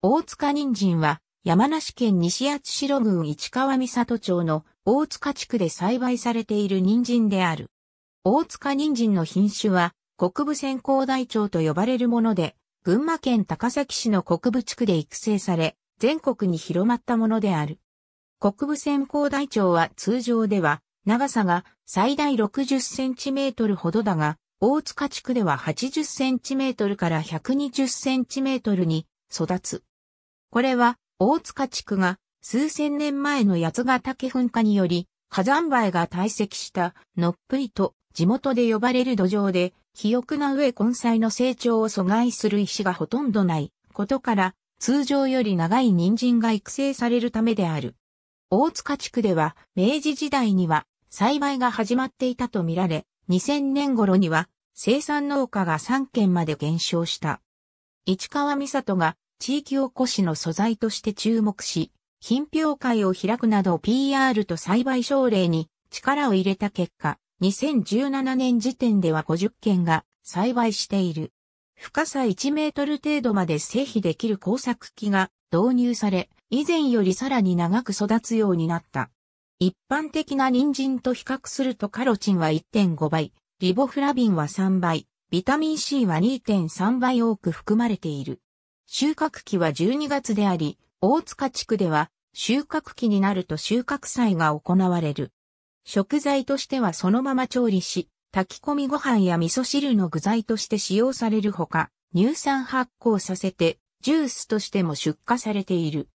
大塚人参は山梨県西厚代郡市川三里町の大塚地区で栽培されている人参である。大塚人参の品種は国部先行大腸と呼ばれるもので、群馬県高崎市の国部地区で育成され、全国に広まったものである。国部先行大腸は通常では長さが最大60センチメートルほどだが、大塚地区では80センチメートルから120センチメートルに育つ。これは、大塚地区が数千年前の八ヶ岳噴火により、火山灰が堆積したのっぷりと地元で呼ばれる土壌で、肥沃な上根菜の成長を阻害する石がほとんどないことから、通常より長い人参が育成されるためである。大塚地区では、明治時代には栽培が始まっていたとみられ、2000年頃には生産農家が3軒まで減少した。市川美里が地域おこしの素材として注目し、品評会を開くなど PR と栽培奨励に力を入れた結果、2017年時点では50件が栽培している。深さ1メートル程度まで製皮できる工作機が導入され、以前よりさらに長く育つようになった。一般的な人参と比較するとカロチンは1.5倍、リボフラビンは3倍、ビタミン C は2.3倍多く含まれている。収穫期は12月であり、大塚地区では収穫期になると収穫祭が行われる。食材としてはそのまま調理し、炊き込みご飯や味噌汁の具材として使用されるほか、乳酸発酵させて、ジュースとしても出荷されている。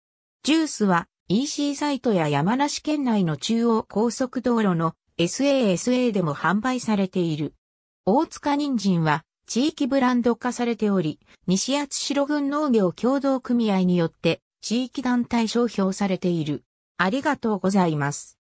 ジュースは EC サイトや山梨県内の中央高速道路の SASA でも販売されている。大塚人参は地域ブランド化されており、西厚代郡農業協同組合によって地域団体商標されている。ありがとうございます。